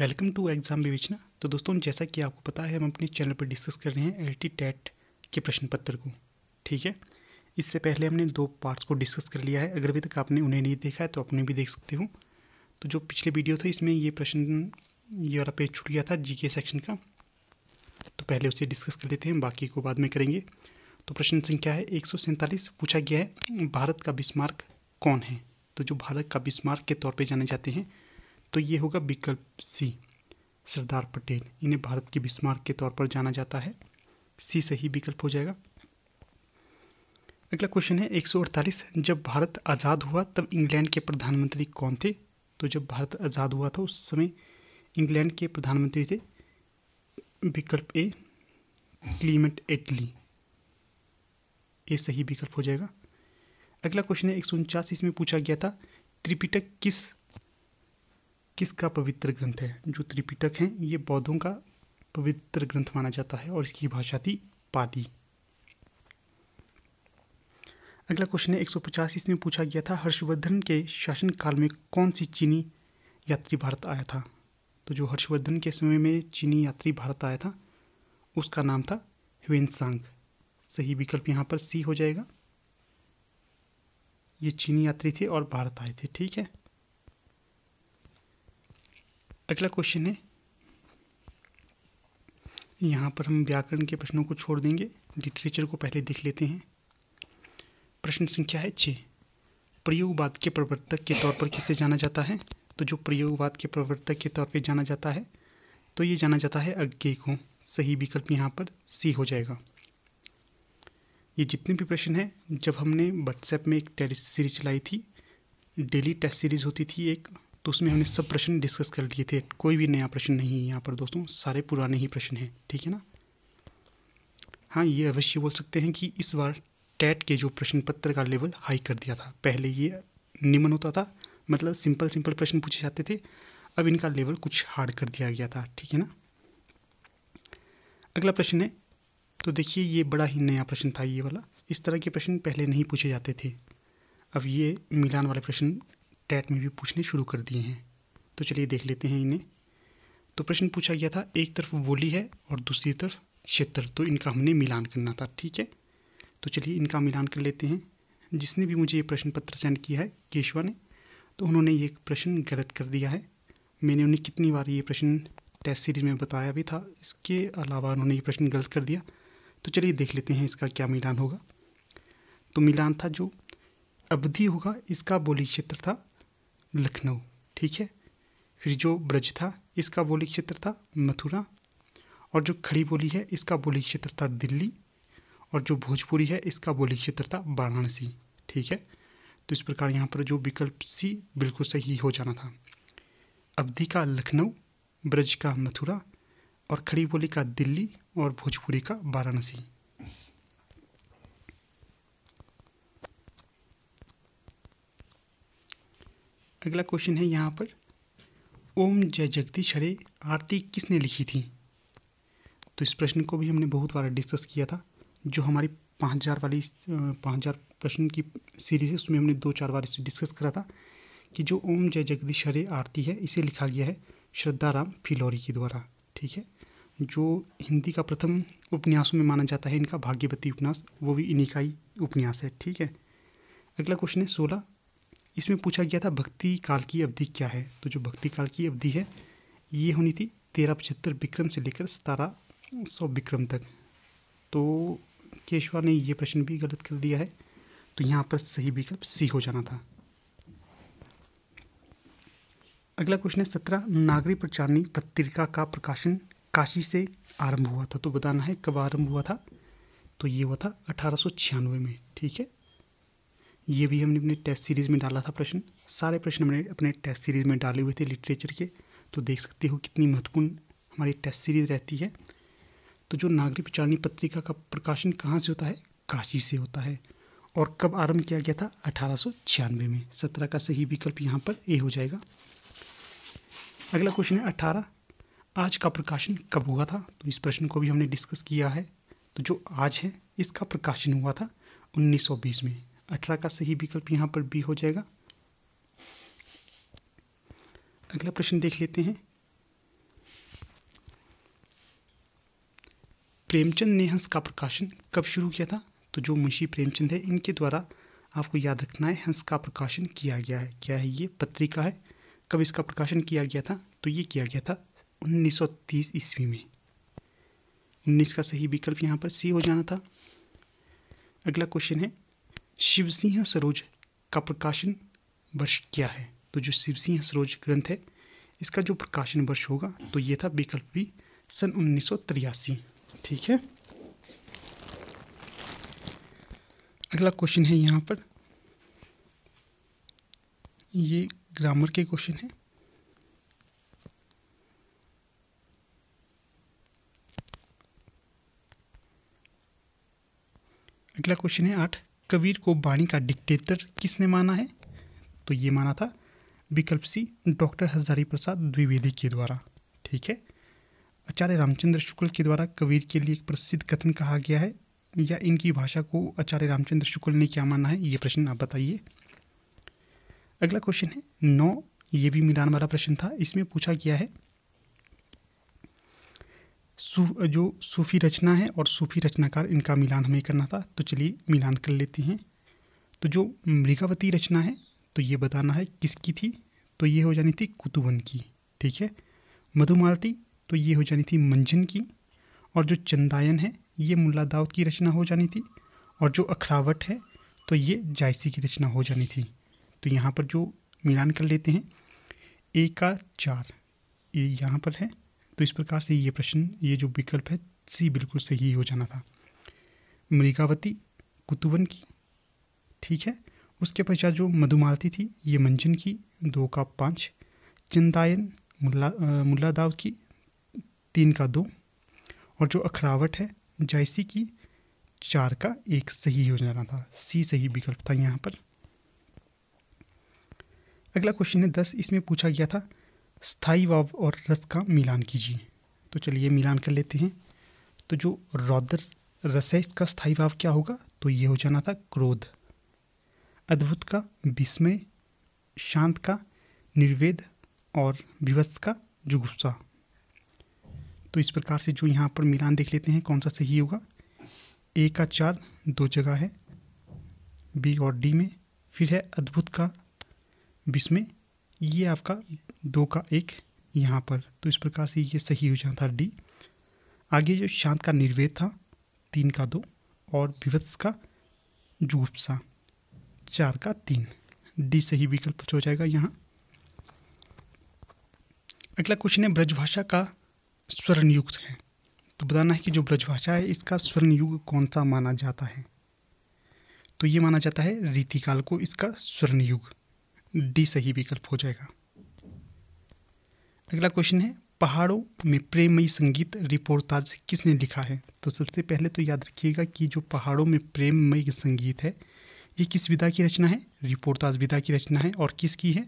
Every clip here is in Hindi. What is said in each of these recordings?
वेलकम टू एग्ज़ाम विवेचना तो दोस्तों जैसा कि आपको पता है हम अपने चैनल पर डिस्कस कर रहे हैं एल टी टेट के प्रश्न पत्र को ठीक है इससे पहले हमने दो पार्ट्स को डिस्कस कर लिया है अगर अभी तक आपने उन्हें नहीं देखा है तो अपने भी देख सकते हो तो जो पिछले वीडियो थे इसमें ये प्रश्न ये वाला पेज छूट गया था जीके सेक्शन का तो पहले उसे डिस्कस कर लेते हैं बाकी को बाद में करेंगे तो प्रश्न संख्या है एक पूछा गया है भारत का बिस्मार्क कौन है तो जो भारत का बिस्मार्क के तौर पर जाने जाते हैं तो ये होगा विकल्प सी सरदार पटेल इन्हें भारत के बिस्मार्क के तौर पर जाना जाता है सी सही विकल्प हो जाएगा अगला क्वेश्चन है 148 जब भारत आज़ाद हुआ तब इंग्लैंड के प्रधानमंत्री कौन थे तो जब भारत आज़ाद हुआ था उस समय इंग्लैंड के प्रधानमंत्री थे विकल्प ए क्लीमेंट एटली ये सही विकल्प हो जाएगा अगला क्वेश्चन है एक इसमें पूछा गया था त्रिपिटक किस किसका पवित्र ग्रंथ है जो त्रिपिटक हैं ये बौद्धों का पवित्र ग्रंथ माना जाता है और इसकी भाषा थी पाली अगला क्वेश्चन है एक सौ पचास ईस्वी में पूछा गया था हर्षवर्धन के शासनकाल में कौन सी चीनी यात्री भारत आया था तो जो हर्षवर्धन के समय में चीनी यात्री भारत आया था उसका नाम था ह्वेनसांग सही विकल्प यहाँ पर सी हो जाएगा ये चीनी यात्री थे और भारत आए थे ठीक है अगला क्वेश्चन है यहाँ पर हम व्याकरण के प्रश्नों को छोड़ देंगे लिटरेचर को पहले देख लेते हैं प्रश्न संख्या है छः प्रयोगवाद के प्रवर्तक के तौर पर किसे जाना जाता है तो जो प्रयोगवाद के प्रवर्तक के तौर पर जाना जाता है तो ये जाना जाता है अज्ञे को सही विकल्प यहाँ पर सी हो जाएगा ये जितने भी प्रश्न हैं जब हमने व्हाट्सएप में एक टेस्ट सीरीज चलाई थी डेली टेस्ट सीरीज होती थी एक तो उसमें हमने सब प्रश्न डिस्कस कर लिए थे कोई भी नया प्रश्न नहीं है यहाँ पर दोस्तों सारे पुराने ही प्रश्न हैं ठीक है ना हाँ ये अवश्य बोल सकते हैं कि इस बार टैट के जो प्रश्न पत्र का लेवल हाई कर दिया था पहले ये निम्न होता था मतलब सिंपल सिंपल प्रश्न पूछे जाते थे अब इनका लेवल कुछ हार्ड कर दिया गया था ठीक है ना अगला प्रश्न है तो देखिए ये बड़ा ही नया प्रश्न था ये वाला इस तरह के प्रश्न पहले नहीं पूछे जाते थे अब ये मिलान वाले प्रश्न टैट में भी पूछने शुरू कर दिए हैं तो चलिए देख लेते हैं इन्हें तो प्रश्न पूछा गया था एक तरफ बोली है और दूसरी तरफ क्षेत्र तो इनका हमने मिलान करना था ठीक है तो चलिए इनका मिलान कर लेते हैं जिसने भी मुझे ये प्रश्न पत्र सेंड किया है केशवा ने तो उन्होंने ये प्रश्न गलत कर दिया है मैंने उन्हें कितनी बार ये प्रश्न टेस्ट सीरीज में बताया भी था इसके अलावा उन्होंने ये प्रश्न गलत कर दिया तो चलिए देख लेते हैं इसका क्या मिलान होगा तो मिलान था जो अवधि होगा इसका बोली क्षेत्र था लखनऊ ठीक है फिर जो ब्रज था इसका बोली क्षेत्र था मथुरा और जो खड़ी बोली है इसका बोली क्षेत्र था दिल्ली और जो भोजपुरी है इसका बोली क्षेत्र था वाराणसी ठीक है तो इस प्रकार यहाँ पर जो विकल्प सी बिल्कुल सही हो जाना था अवधि का लखनऊ ब्रज का मथुरा और खड़ी बोली का दिल्ली और भोजपुरी का वाराणसी अगला क्वेश्चन है यहाँ पर ओम जय जगदीश हरे आरती किसने लिखी थी तो इस प्रश्न को भी हमने बहुत बार डिस्कस किया था जो हमारी पाँच हज़ार वाली पाँच हज़ार प्रश्न की सीरीज है उसमें हमने दो चार बार इसे डिस्कस करा था कि जो ओम जय जगदीश हरे आरती है इसे लिखा गया है श्रद्धा राम फिलौरी के द्वारा ठीक है जो हिंदी का प्रथम उपन्यासों में माना जाता है इनका भाग्यवती उपन्यास वो भी इन्हीं का ही उपन्यास है ठीक है अगला क्वेश्चन है सोलह इसमें पूछा गया था भक्ति काल की अवधि क्या है तो जो भक्ति काल की अवधि है ये होनी थी तेरह पचहत्तर विक्रम से लेकर सतारह सौ विक्रम तक तो केशवा ने ये प्रश्न भी गलत कर दिया है तो यहाँ पर सही विकल्प सी हो जाना था अगला क्वेश्चन है सत्रह नागरी प्रचारणी पत्रिका का प्रकाशन काशी से आरंभ हुआ था तो बताना है कब आरंभ हुआ था तो ये हुआ था अठारह में ठीक है ये भी हमने अपने टेस्ट सीरीज़ में डाला था प्रश्न सारे प्रश्न हमने अपने टेस्ट सीरीज़ में डाले हुए थे लिटरेचर के तो देख सकते हो कितनी महत्वपूर्ण हमारी टेस्ट सीरीज़ रहती है तो जो नागरिक विचारणी पत्रिका का प्रकाशन कहाँ से होता है काशी से होता है और कब आरंभ किया गया था अठारह में सत्रह का सही विकल्प यहाँ पर ए हो जाएगा अगला क्वेश्चन है अठारह आज का प्रकाशन कब हुआ था तो इस प्रश्न को भी हमने डिस्कस किया है तो जो आज है इसका प्रकाशन हुआ था 1920 में अठारह का सही विकल्प यहाँ पर बी हो जाएगा अगला प्रश्न देख लेते हैं प्रेमचंद ने हंस का प्रकाशन कब शुरू किया था तो जो मुंशी प्रेमचंद है इनके द्वारा आपको याद रखना है हंस का प्रकाशन किया गया है क्या है ये पत्रिका है कब इसका प्रकाशन किया गया था तो ये किया गया था 1930 ईस्वी में 19 का सही विकल्प यहाँ पर सी हो जाना था अगला क्वेश्चन है शिव सिंह सरोज का प्रकाशन वर्ष क्या है तो जो शिव सिंह सरोज ग्रंथ है इसका जो प्रकाशन वर्ष होगा तो ये था विकल्प भी सन उन्नीस ठीक है अगला क्वेश्चन है यहाँ पर ये ग्रामर के क्वेश्चन है अगला क्वेश्चन है आठ कबीर को बाणी का डिक्टेटर किसने माना है तो ये माना था विकल्प सी डॉक्टर हजारी प्रसाद द्विवेदी के द्वारा ठीक है आचार्य रामचंद्र शुक्ल के द्वारा कबीर के लिए एक प्रसिद्ध कथन कहा गया है या इनकी भाषा को आचार्य रामचंद्र शुक्ल ने क्या माना है ये प्रश्न आप बताइए अगला क्वेश्चन है नौ ये भी मिलान वाला प्रश्न था इसमें पूछा गया है सू जो सूफ़ी रचना है और सूफ़ी रचनाकार इनका मिलान हमें करना था तो चलिए मिलान कर लेते हैं तो जो मृगावती रचना है तो ये बताना है किसकी थी तो ये हो जानी थी कुतुबन की ठीक है मधुमालती तो ये हो जानी थी मंजन की और जो चंदायन है ये मुल्ला दाऊद की रचना हो जानी थी और जो अखरावट है तो ये जायसी की रचना हो जानी थी तो यहाँ पर जो मिलान कर लेते हैं ए का चार ये यहाँ पर है तो इस प्रकार से ये प्रश्न ये जो विकल्प है सी बिल्कुल सही हो जाना था मृगावती कुतुवन की ठीक है उसके पश्चात जो मधुमालती थी ये मंजन की दो का पाँच चंदायन मुल्ला दाव की तीन का दो और जो अखरावट है जायसी की चार का एक सही हो जाना था सी सही विकल्प था यहाँ पर अगला क्वेश्चन है दस इसमें पूछा गया था स्थाई वाव और रस का मिलान कीजिए तो चलिए मिलान कर लेते हैं तो जो रौद्र रस है इसका स्थाई भाव क्या होगा तो ये हो जाना था क्रोध अद्भुत का विस्मय शांत का निर्वेद और विवस्त का जो गुस्सा तो इस प्रकार से जो यहाँ पर मिलान देख लेते हैं कौन सा सही होगा ए का चार दो जगह है बी और डी में फिर है अद्भुत का विस्मय ये आपका दो का एक यहाँ पर तो इस प्रकार से ये सही हो जाता डी आगे जो शांत का निर्वेद था तीन का दो और विवत्स का जूपसा चार का तीन डी सही विकल्प हो जाएगा यहाँ अगला क्वेश्चन है ब्रजभाषा का स्वर्ण है तो बताना है कि जो ब्रजभाषा है इसका स्वर्ण युग कौन सा माना जाता है तो ये माना जाता है रीतिकाल को इसका स्वर्ण युग डी सही विकल्प हो जाएगा अगला क्वेश्चन है पहाड़ों में प्रेमयी संगीत रिपोर्टाज किसने लिखा है तो सबसे पहले तो याद रखिएगा कि जो पहाड़ों में प्रेमयी संगीत है ये किस विधा की रचना है रिपोर्टाज विधा की रचना है और किसकी है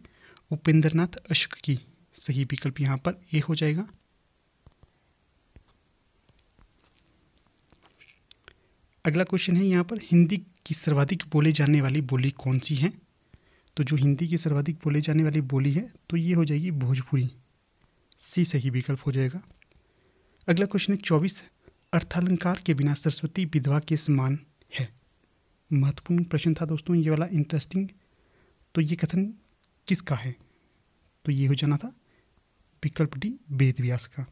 उपेंद्रनाथ अश्क की सही विकल्प यहाँ पर ए हो जाएगा अगला क्वेश्चन है यहाँ पर हिंदी की सर्वाधिक बोले जाने वाली बोली कौन सी है तो जो हिंदी की सर्वाधिक बोली जाने वाली बोली है तो ये हो जाएगी भोजपुरी सी सही विकल्प हो जाएगा अगला क्वेश्चन है चौबीस अर्थालंकार के बिना सरस्वती विधवा के समान है महत्वपूर्ण प्रश्न था दोस्तों ये वाला इंटरेस्टिंग तो ये कथन किसका है तो ये हो जाना था विकल्प डी वेद व्यास का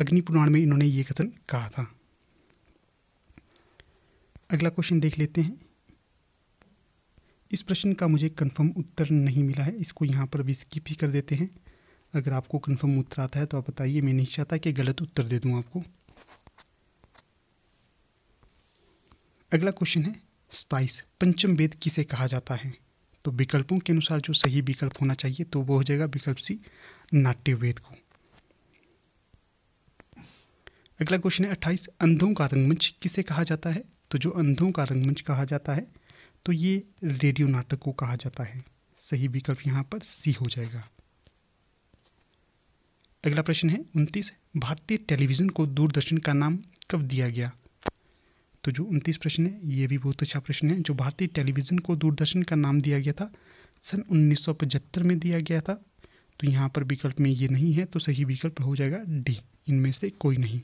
अग्निपुराण में इन्होंने ये कथन कहा था अगला क्वेश्चन देख लेते हैं इस प्रश्न का मुझे कंफर्म उत्तर नहीं मिला है इसको यहाँ पर भी स्किप ही कर देते हैं अगर आपको कंफर्म उत्तर आता है तो आप बताइए मैं नहीं चाहता कि गलत उत्तर दे दूँ आपको अगला क्वेश्चन है सताइस पंचम वेद किसे कहा जाता है तो विकल्पों के अनुसार जो सही विकल्प होना चाहिए तो वो हो जाएगा विकल्प सी नाट्य वेद को अगला क्वेश्चन है अट्ठाईस अंधों का रंगमंच किसे कहा जाता है तो जो अंधों का रंगमंच कहा जाता है तो ये रेडियो नाटक को कहा जाता है सही विकल्प यहाँ पर सी हो जाएगा अगला प्रश्न है उनतीस भारतीय टेलीविज़न को दूरदर्शन का नाम कब दिया गया तो जो उनतीस प्रश्न है ये भी बहुत अच्छा प्रश्न है जो भारतीय टेलीविज़न को दूरदर्शन का नाम दिया गया था सन उन्नीस में दिया गया था तो यहाँ पर विकल्प में ये नहीं है तो सही विकल्प हो जाएगा डी इनमें से कोई नहीं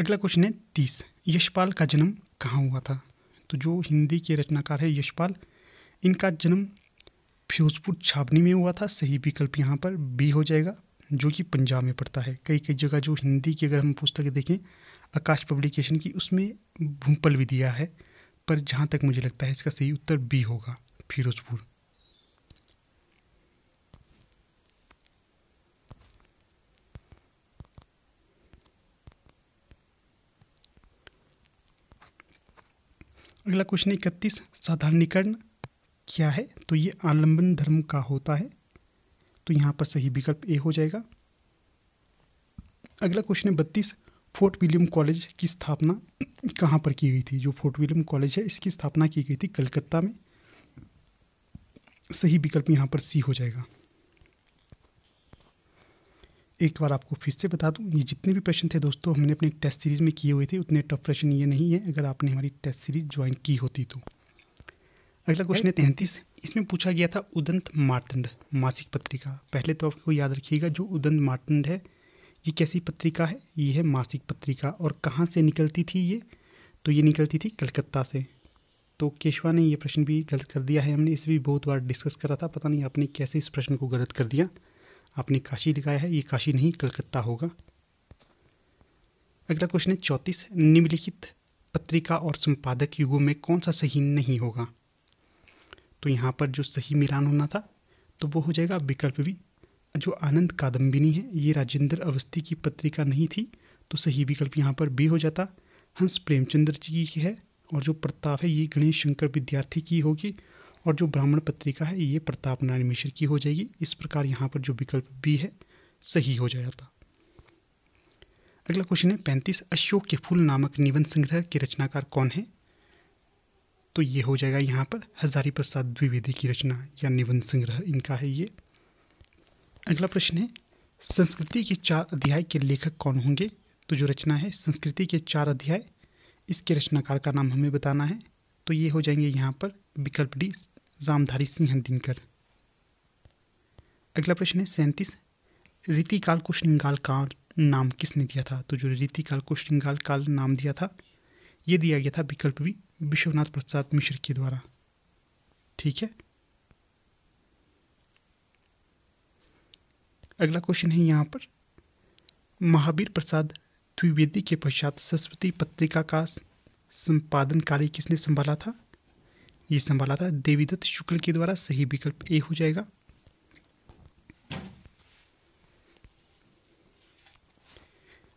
अगला क्वेश्चन है तीस यशपाल का जन्म कहाँ हुआ था तो जो हिंदी के रचनाकार है यशपाल इनका जन्म फिरोजपुर छावनी में हुआ था सही विकल्प यहाँ पर बी हो जाएगा जो कि पंजाब में पड़ता है कई कई जगह जो हिंदी की अगर हम पुस्तकें देखें आकाश पब्लिकेशन की उसमें भूपल भी दिया है पर जहाँ तक मुझे लगता है इसका सही उत्तर बी होगा फिरोजपुर अगला क्वेश्चन इकतीस साधारणीकरण क्या है तो ये आलम्बन धर्म का होता है तो यहाँ पर सही विकल्प ए हो जाएगा अगला क्वेश्चन है बत्तीस फोर्ट विलियम कॉलेज की स्थापना कहाँ पर की गई थी जो फोर्ट विलियम कॉलेज है इसकी स्थापना की गई थी कलकत्ता में सही विकल्प यहाँ पर सी हो जाएगा एक बार आपको फिर से बता दूं ये जितने भी प्रश्न थे दोस्तों हमने अपनी टेस्ट सीरीज़ में किए हुए थे उतने टफ प्रश्न ये नहीं है अगर आपने हमारी टेस्ट सीरीज ज्वाइन की होती तो अगला क्वेश्चन है तैंतीस इसमें पूछा गया था उदंत मार्तंड मासिक पत्रिका पहले तो आपको याद रखिएगा जो उदंत मार्तंड है ये कैसी पत्रिका है ये है मासिक पत्रिका और कहाँ से निकलती थी ये तो ये निकलती थी कलकत्ता से तो केशवा ने ये प्रश्न भी गलत कर दिया है हमने इसे भी बहुत बार डिस्कस करा था पता नहीं आपने कैसे इस प्रश्न को गलत कर दिया आपने काशी लिखाया है ये काशी नहीं कलकत्ता होगा अगला क्वेश्चन है चौंतीस निम्नलिखित पत्रिका और संपादक युगों में कौन सा सही नहीं होगा तो यहाँ पर जो सही मिलान होना था तो वो हो जाएगा विकल्प भी जो आनंद कादम्बिनी है ये राजेंद्र अवस्थी की पत्रिका नहीं थी तो सही विकल्प यहाँ पर बी हो जाता हंस प्रेमचंद्र जी की है और जो प्रताप है ये गणेश शंकर विद्यार्थी की होगी और जो ब्राह्मण पत्रिका है ये प्रताप नारायण मिश्र की हो जाएगी इस प्रकार यहाँ पर जो विकल्प बी है सही हो था अगला क्वेश्चन है पैंतीस अशोक के फूल नामक निबंध संग्रह के रचनाकार कौन है तो ये हो जाएगा यहाँ पर हजारी प्रसाद द्विवेदी की रचना या निबंध संग्रह इनका है ये अगला प्रश्न है संस्कृति के चार अध्याय के लेखक कौन होंगे तो जो रचना है संस्कृति के चार अध्याय इसके रचनाकार का नाम हमें बताना है तो ये हो जाएंगे यहाँ पर विकल्प डी रामधारी सिंह दिनकर अगला प्रश्न है सैंतीस रीतिकाल को श्रृंगाल का नाम किसने दिया था तो जो रीतिकाल को श्रृंगाल काल नाम दिया था ये दिया गया था विकल्प भी विश्वनाथ प्रसाद मिश्र के द्वारा ठीक है अगला क्वेश्चन है यहाँ पर महावीर प्रसाद द्विवेदी के पश्चात सरस्वती पत्रिका का संपादन कार्य किसने संभाला था ये संभाला था देवीदत्त शुक्ल के द्वारा सही विकल्प ए हो जाएगा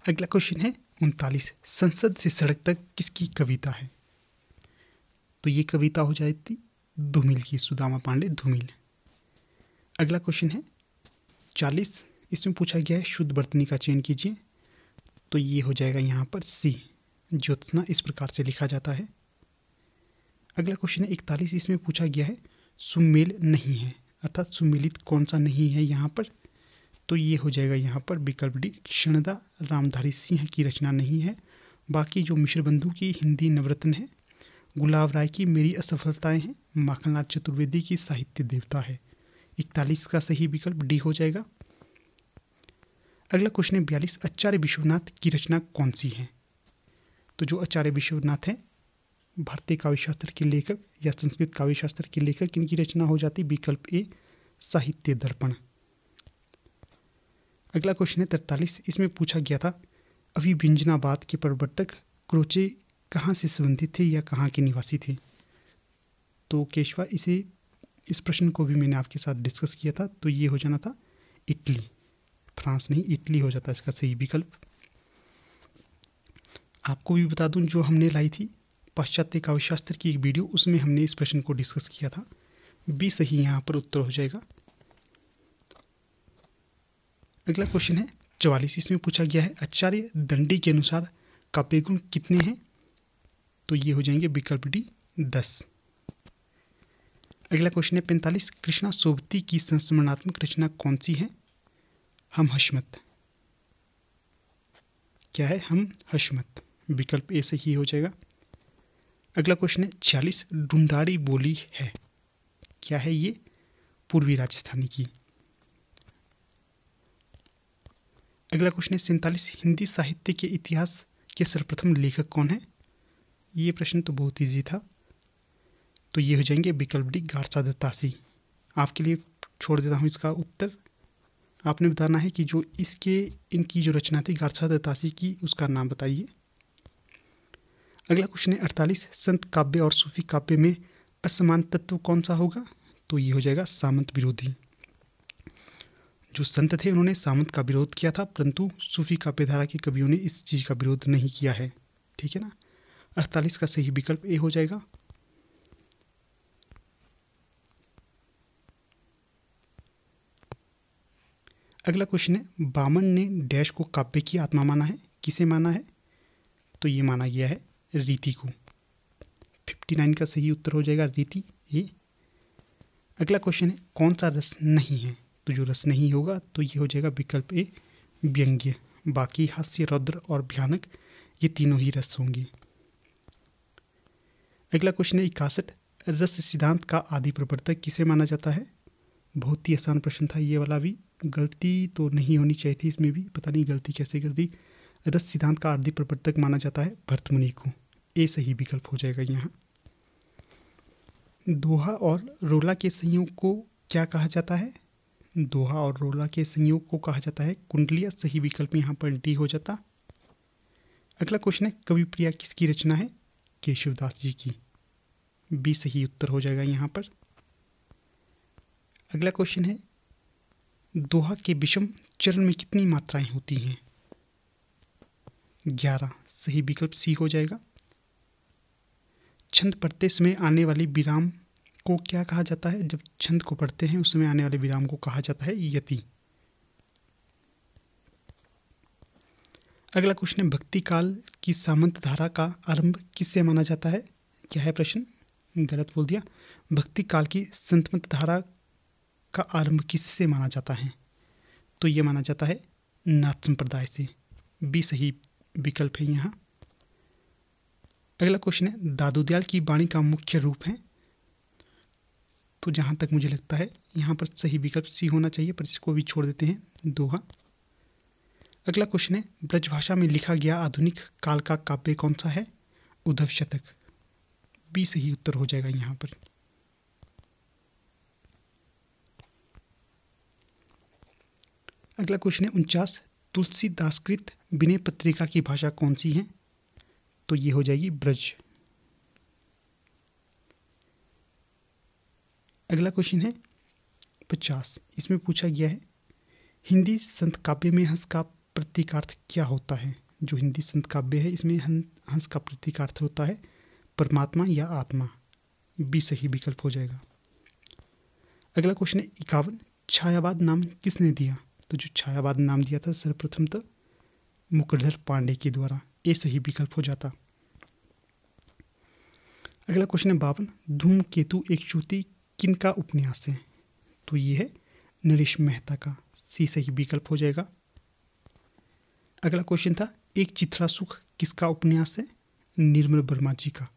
अगला क्वेश्चन है उनतालीस संसद से सड़क तक किसकी कविता है तो ये कविता हो जाती धूमिल की सुदामा पांडे धूमिल अगला क्वेश्चन है चालीस इसमें पूछा गया है शुद्ध बर्तनी का चयन कीजिए तो ये हो जाएगा यहाँ पर सी ज्योत्सना इस प्रकार से लिखा जाता है अगला क्वेश्चन है इकतालीस इसमें पूछा गया है सुमेल नहीं है अर्थात सुमेलित कौन सा नहीं है यहाँ पर तो ये हो जाएगा यहाँ पर विकल्प डी क्षणदा रामधारी सिंह की रचना नहीं है बाकी जो मिश्र बंधु की हिंदी नवरत्न है गुलाब राय की मेरी असफलताएं हैं माखनलाल चतुर्वेदी की साहित्य देवता है इकतालीस का सही विकल्प डी हो जाएगा अगला क्वेश्चन है बयालीस आचार्य विश्वनाथ की रचना कौन सी है तो जो आचार्य विश्वनाथ हैं भारतीय काव्यशास्त्र के लेखक या संस्कृत काव्यशास्त्र के लेखक इनकी रचना हो जाती विकल्प ए साहित्य दर्पण अगला क्वेश्चन है तैतालीस इसमें पूछा गया था अभिव्यंजनावाद के प्रवर्तक क्रोचे कहाँ से संबंधित थे या कहाँ के निवासी थे तो केशवा इसे इस प्रश्न को भी मैंने आपके साथ डिस्कस किया था तो ये हो जाना था इटली फ्रांस नहीं इटली हो जाता इसका सही विकल्प आपको भी बता दूं जो हमने लाई थी पाश्चात्य काव्यशास्त्र की एक वीडियो उसमें हमने इस प्रश्न को डिस्कस किया था बी सही यहाँ पर उत्तर हो जाएगा अगला क्वेश्चन है चवालीस इसमें पूछा गया है आचार्य दंडी के अनुसार काव्य गुण कितने हैं तो ये हो जाएंगे विकल्प डी दस अगला क्वेश्चन है पैंतालीस कृष्णा सोबती की संस्मरणात्मक रचना कौन सी है हम हशमत क्या है हम हशमत विकल्प ए सही हो जाएगा अगला क्वेश्चन है छियालीस ढूंढाड़ी बोली है क्या है ये पूर्वी राजस्थानी की अगला क्वेश्चन है सैंतालीस हिंदी साहित्य के इतिहास के सर्वप्रथम लेखक कौन है ये प्रश्न तो बहुत ईजी था तो ये हो जाएंगे विकल्प डी गारसा दत्तासी आपके लिए छोड़ देता हूँ इसका उत्तर आपने बताना है कि जो इसके इनकी जो रचना थी गारसा दत्तासी की उसका नाम बताइए अगला क्वेश्चन है अड़तालीस संत काव्य और सूफी काव्य में असमान तत्व कौन सा होगा तो ये हो जाएगा सामंत विरोधी जो संत थे उन्होंने सामंत का विरोध किया था परंतु सूफी काव्यधारा के कवियों ने इस चीज़ का विरोध नहीं किया है ठीक है ना अड़तालीस का सही विकल्प ए हो जाएगा अगला क्वेश्चन है बामन ने डैश को काव्य की आत्मा माना है किसे माना है तो ये माना गया है रीति को फिफ्टी नाइन का सही उत्तर हो जाएगा रीति ये अगला क्वेश्चन है कौन सा रस नहीं है तो जो रस नहीं होगा तो ये हो जाएगा विकल्प ए व्यंग्य बाकी हास्य रौद्र और भयानक ये तीनों ही रस होंगे अगला क्वेश्चन है इकासठ रस सिद्धांत का आदि प्रवर्तक किसे माना जाता है बहुत ही आसान प्रश्न था ये वाला भी गलती तो नहीं होनी चाहिए थी इसमें भी पता नहीं गलती कैसे कर दी रस सिद्धांत का आदि प्रवर्तक माना जाता है भर्तमुनि को ए सही विकल्प हो जाएगा यहाँ दोहा और रोला के संयोग को क्या कहा जाता है दोहा और रोला के संयोग को कहा जाता है कुंडलिया सही विकल्प यहाँ पर डी हो जाता अगला क्वेश्चन है कवि प्रिया किसकी रचना है केशवदास जी की बी सही उत्तर हो जाएगा यहाँ पर अगला क्वेश्चन है दोहा के विषम चरण में कितनी मात्राएं होती हैं ग्यारह सही विकल्प सी हो जाएगा छंद पढ़ते समय आने वाली विराम को क्या कहा जाता है जब छंद को पढ़ते हैं उस समय आने वाले विराम को कहा जाता है यति अगला क्वेश्चन है भक्ति काल की सामंत धारा का आरंभ किससे माना जाता है क्या है प्रश्न गलत बोल दिया भक्ति काल की संतमत धारा का आरंभ किससे माना जाता है तो यह माना जाता है नाथ संप्रदाय से बी सही विकल्प है यहाँ अगला क्वेश्चन है दादूदयाल की वाणी का मुख्य रूप है तो जहाँ तक मुझे लगता है यहाँ पर सही विकल्प सी होना चाहिए पर इसको भी छोड़ देते हैं दोहा अगला क्वेश्चन है ब्रजभाषा में लिखा गया आधुनिक काल का काव्य कौन सा है उद्धव शतक बी सही उत्तर हो जाएगा यहाँ पर अगला क्वेश्चन है उनचास तुलसीदासकृत विनय पत्रिका की भाषा कौन सी है तो ये हो जाएगी ब्रज अगला क्वेश्चन है पचास इसमें पूछा गया है हिंदी संत काव्य में हंस का प्रतीकार्थ क्या होता है जो हिंदी संत काव्य है इसमें हंस का प्रतीकार्थ होता है परमात्मा या आत्मा भी सही विकल्प हो जाएगा अगला क्वेश्चन है इक्यावन छायावाद नाम किसने दिया तो जो छायावाद नाम दिया था सर्वप्रथम तो मुकुलधर पांडे के द्वारा ये सही विकल्प हो जाता अगला क्वेश्चन है बावन केतु एक श्रुति किन का उपन्यास है तो ये है नरेश मेहता का सी सही विकल्प हो जाएगा अगला क्वेश्चन था एक चित्रा सुख किसका उपन्यास है निर्मल वर्मा जी का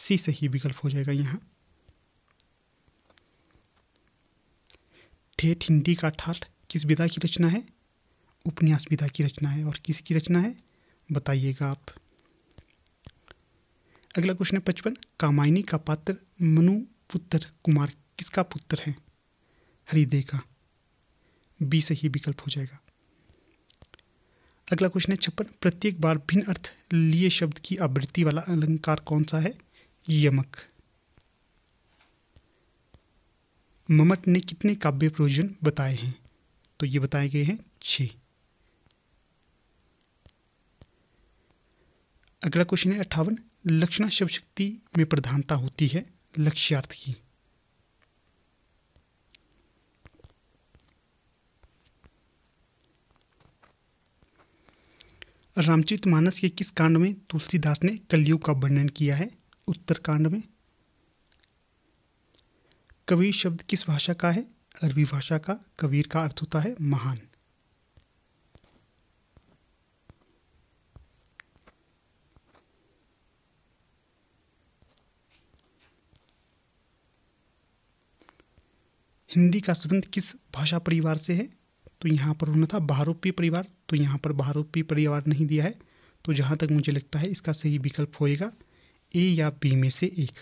सी सही विकल्प हो जाएगा यहाँ ठेठ हिंदी का ठाठ किस विधा की रचना है उपन्यास विधा की रचना है और किसकी रचना है बताइएगा आप अगला क्वेश्चन है पचपन कामायनी का पात्र मनु पुत्र कुमार किसका पुत्र है हरिदे का बी सही विकल्प हो जाएगा अगला क्वेश्चन है छप्पन प्रत्येक बार भिन्न अर्थ लिए शब्द की आवृत्ति वाला अलंकार कौन सा है यमक ममट ने कितने काव्य प्रयोजन बताए हैं तो ये बताए गए हैं छः अगला क्वेश्चन है अट्ठावन लक्षणा शब्द शक्ति में प्रधानता होती है लक्ष्यार्थ की रामचरित मानस के किस कांड में तुलसीदास ने कलयुग का वर्णन किया है उत्तर कांड में कबीर शब्द किस भाषा का है अरबी भाषा का कबीर का अर्थ होता है महान हिंदी का संबंध किस भाषा परिवार से है तो यहाँ पर होना था बहारूपी परिवार तो यहाँ पर बहारूपी परिवार नहीं दिया है तो जहाँ तक मुझे लगता है इसका सही विकल्प होएगा ए या बी में से एक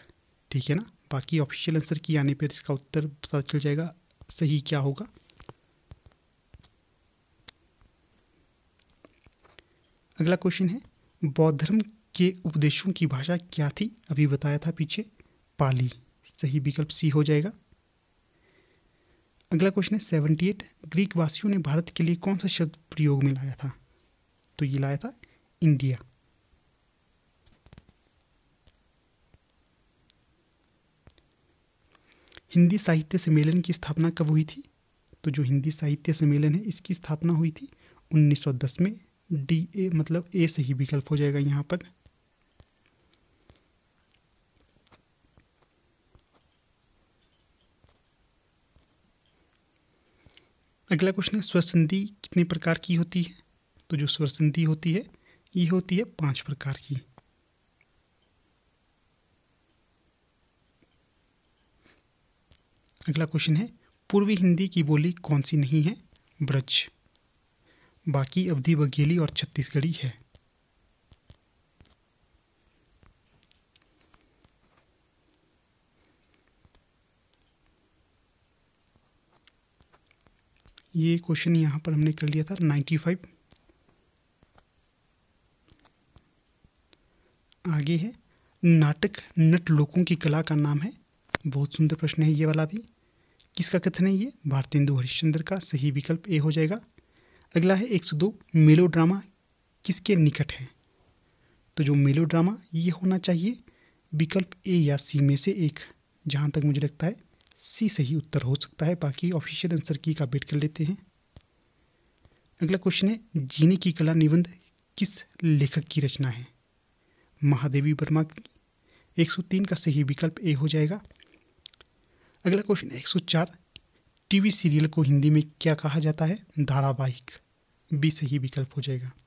ठीक है ना बाकी ऑफिशियल आंसर की आने पर इसका उत्तर पता चल जाएगा सही क्या होगा अगला क्वेश्चन है बौद्ध धर्म के उपदेशों की भाषा क्या थी अभी बताया था पीछे पाली सही विकल्प सी हो जाएगा अगला क्वेश्चन है सेवेंटी एट ग्रीक वासियों ने भारत के लिए कौन सा शब्द प्रयोग में लाया था तो ये लाया था इंडिया हिंदी साहित्य सम्मेलन की स्थापना कब हुई थी तो जो हिंदी साहित्य सम्मेलन है इसकी स्थापना हुई थी 1910 में डी ए मतलब ए सही विकल्प हो जाएगा यहाँ पर अगला क्वेश्चन है स्वर संधि कितने प्रकार की होती है तो जो स्वर संधि होती है ये होती है पांच प्रकार की अगला क्वेश्चन है पूर्वी हिंदी की बोली कौन सी नहीं है ब्रज बाकी अवधि बघेली और छत्तीसगढ़ी है ये क्वेश्चन यहाँ पर हमने कर लिया था नाइन्टी फाइव आगे है नाटक नट लोकों की कला का नाम है बहुत सुंदर प्रश्न है ये वाला भी किसका कथन है ये भारतेंदु हरिश्चंद्र का सही विकल्प ए हो जाएगा अगला है एक सौ दो मेलो ड्रामा किसके निकट है तो जो मेलो ड्रामा ये होना चाहिए विकल्प ए या सी में से एक जहाँ तक मुझे लगता है सी सही उत्तर हो सकता है बाकी ऑफिशियल आंसर की का वेट कर लेते हैं अगला क्वेश्चन है जीने की कला निबंध किस लेखक की रचना है महादेवी वर्मा की 103 का सही विकल्प ए हो जाएगा अगला क्वेश्चन है 104 टीवी सीरियल को हिंदी में क्या कहा जाता है धारावाहिक बी सही विकल्प हो जाएगा